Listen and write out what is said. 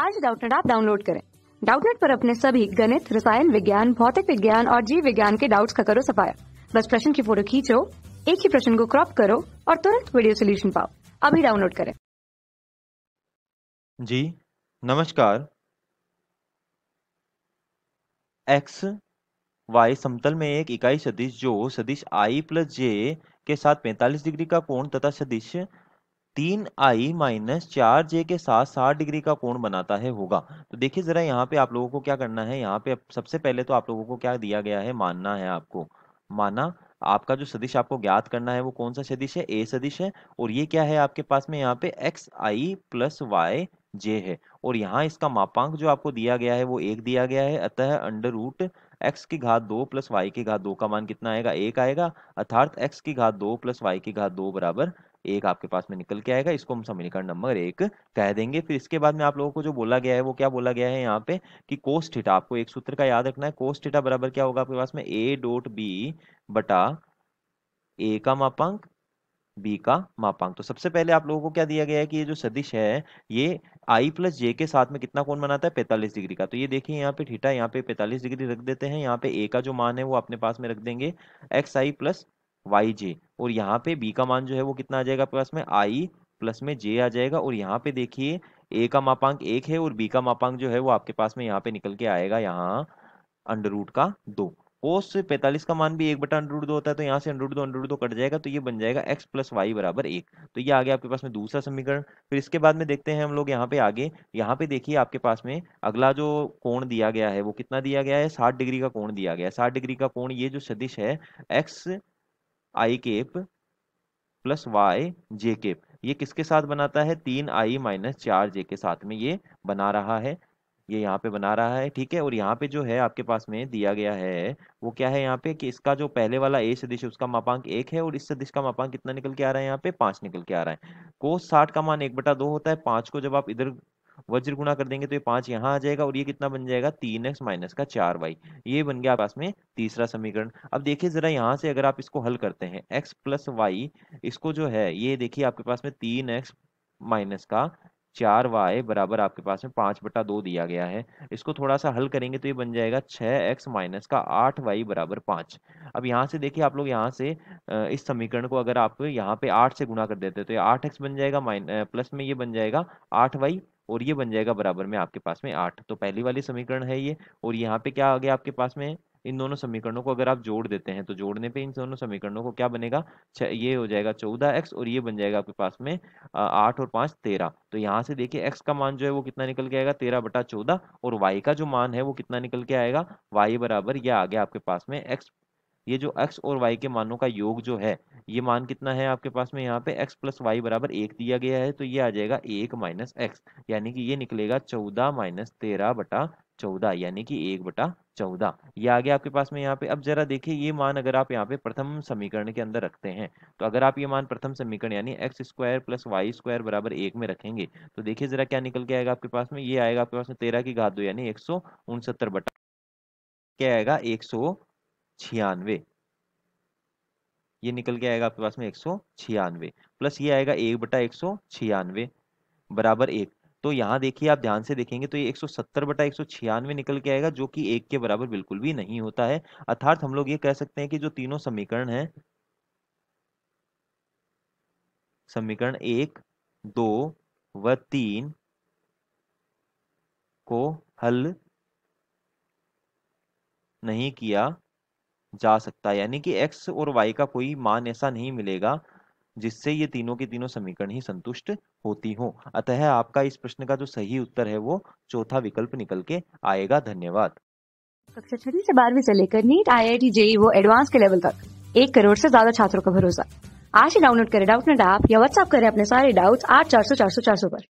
आज डाउटनेट आप डाउनलोड करें डाउटनेट पर अपने सभी गणित रसायन विज्ञान भौतिक विज्ञान और जीव विज्ञान के डाउट्स का करो सफाया बस प्रश्न की फोटो खींचो एक ही प्रश्न को क्रॉप करो और तुरंत वीडियो सोल्यूशन पाओ अभी डाउनलोड करें जी नमस्कार एक्स वाई समतल में एक इकाई सदिश जो सदिश आई प्लस जे के साथ 45 डिग्री का कोण तथा सदिश तीन आई माइनस चार जे के साथ साठ डिग्री का कोण बनाता है होगा तो देखिए जरा यहाँ पे आप लोगों को क्या करना है यहाँ पे सबसे पहले तो आप लोगों को क्या दिया गया है मानना है आपको माना आपका जो सदिश आपको ज्ञात करना है वो कौन सा सदिश है ए सदिश है और ये क्या है आपके पास में यहाँ पे x i plus y j है और यहाँ इसका मापांक जो आपको दिया गया है वो एक दिया गया है अतः अंडर रूट x की घात दो प्लस वाई की घात दो का मान कितना आएगा एक आएगा अर्थात x की घात दो प्लस वाई की घात दो बराबर एक आपके पास में निकल के आएगा इसको हम समीकरण नंबर एक कह देंगे फिर इसके बाद में आप लोगों को जो बोला गया है वो क्या बोला गया है यहाँ पे कि कोस ठीटा आपको एक सूत्र का याद रखना है कोस थीटा बराबर क्या होगा आपके पास में ए डोट बी बटा ए का मापांक बी का मापांक तो सबसे पहले आप लोगों को क्या दिया गया है कि ये जो सदिश है ये आई प्लस जे के साथ में कितना कोण बनाता है पैंतालीस डिग्री का तो ये देखिए यहाँ पे ठीठा यहाँ पे पैंतालीस डिग्री रख देते हैं यहाँ पे ए का जो मान है वो अपने पास में रख देंगे x i plus y j और यहाँ पे बी का मान जो है वो कितना आ जाएगा प्लस में आई प्लस में जे आ जाएगा और यहाँ पे देखिए ए का मापांक एक है और बी का मापांक जो है वो आपके पास में यहाँ पे निकल के आएगा यहाँ अंडर रूट का दो कोस पैंतालीस का मान भी एक बटा अंडरूट दो होता है तो यहाँ से अंडरूट दो अंडरूट दो कट जाएगा तो ये बन जाएगा एक्स प्लस वाई बराबर एक तो ये आ गया आपके पास में दूसरा समीकरण फिर इसके बाद में देखते हैं हम लोग यहाँ पे आगे यहाँ पे देखिए आपके पास में अगला जो कोण दिया गया है वो कितना दिया गया है साठ डिग्री का कोण दिया गया है साठ डिग्री का कोण ये जो सदिश है x i cap plus y j cap ये किसके साथ बनाता है तीन आई माइनस चार जे के साथ में ये बना रहा है ये यहाँ पे बना रहा है ठीक है और यहाँ पे जो है आपके पास में दिया गया है वो क्या है यहाँ पे कि इसका जो पहले वाला ए सदिश उसका मापांक एक है और इस सदिश का मापांक कितना निकल के आ रहा है यहाँ पे पांच निकल के आ रहा है कोस साठ का मान एक बटा दो होता है पांच को जब आप इधर वज्र गुणा कर देंगे तो ये पांच यहाँ आ जाएगा और ये कितना बन जाएगा तीन एक्स माइनस का चार वाई ये बन गया पास में तीसरा समीकरण अब देखिए जरा यहाँ से अगर आप इसको हल करते हैं एक्स प्लस वाई इसको जो है ये देखिए आपके पास में तीन एक्स माइनस का चार वाई बराबर आपके पास में पाँच बटा दो दिया गया है इसको थोड़ा सा हल करेंगे तो ये बन जाएगा छः एक्स माइनस का आठ वाई बराबर पाँच अब यहाँ से देखिए आप लोग यहाँ से इस समीकरण को अगर आप यहाँ पे आठ से गुना कर देते तो ये आठ एक्स बन जाएगा माइन प्लस में ये बन जाएगा आठ वाई और ये बन जाएगा बराबर में आपके पास में आठ तो पहली वाली समीकरण है ये और यहाँ पे क्या आ गया आपके पास में इन दोनों समीकरणों को अगर आप जोड़ देते हैं तो जोड़ने पे इन दोनों समीकरणों को क्या बनेगा ये हो जाएगा चौदह एक्स और ये बन जाएगा आपके पास में आठ और पाँच तेरह तो यहाँ से देखिए एक्स का मान जो है वो कितना निकल के आएगा तेरह बटा चौदह और वाई का जो मान है वो कितना निकल के आएगा वाई बराबर यह आ गया आपके पास में एक्स ये जो एक्स और वाई के मानों का योग जो है ये मान कितना है आपके पास में यहाँ पे एक्स प्लस वाई बराबर एक दिया गया है तो ये आ जाएगा एक माइनस एक्स यानी कि ये निकलेगा चौदह माइनस तेरह बटा चौदह यानी कि एक बटा चौदह ये आ गया आपके पास में यहाँ पे अब जरा देखिए ये मान अगर आप यहाँ पे प्रथम समीकरण के अंदर रखते हैं तो अगर आप ये मान प्रथम समीकरण यानी x square plus y square बराबर एक में रखेंगे तो देखिए जरा क्या निकल के आएगा आपके पास में ये आएगा आपके पास में तेरह की घात दो यानी एक सौ उनसत्तर बटा क्या आएगा एक सौ छियानवे ये निकल के आएगा आपके पास में एक सौ छियानवे प्लस ये आएगा एक बटा एक सौ छियानवे बराबर एक तो यहाँ देखिए आप ध्यान से देखेंगे तो ये 170 बटा एक निकल के आएगा जो कि एक के बराबर बिल्कुल भी नहीं होता है अर्थात हम लोग ये कह सकते हैं कि जो तीनों समीकरण हैं समीकरण एक दो व तीन को हल नहीं किया जा सकता यानी कि x और y का कोई मान ऐसा नहीं मिलेगा जिससे ये तीनों के तीनों समीकरण ही संतुष्ट होती हो अतः आपका इस प्रश्न का जो सही उत्तर है वो चौथा विकल्प निकल के आएगा धन्यवाद कक्षा छठी से बारहवीं से लेकर NEET I I T JEE वो एडवांस के लेवल तक एक करोड़ से ज्यादा छात्रों का भरोसा आज ही डाउनलोड करें डाउट नेट ऐप या व्हाट्सएप करें अपने सारे डाउट्स आठ चार सौ चार सौ चार सौ पर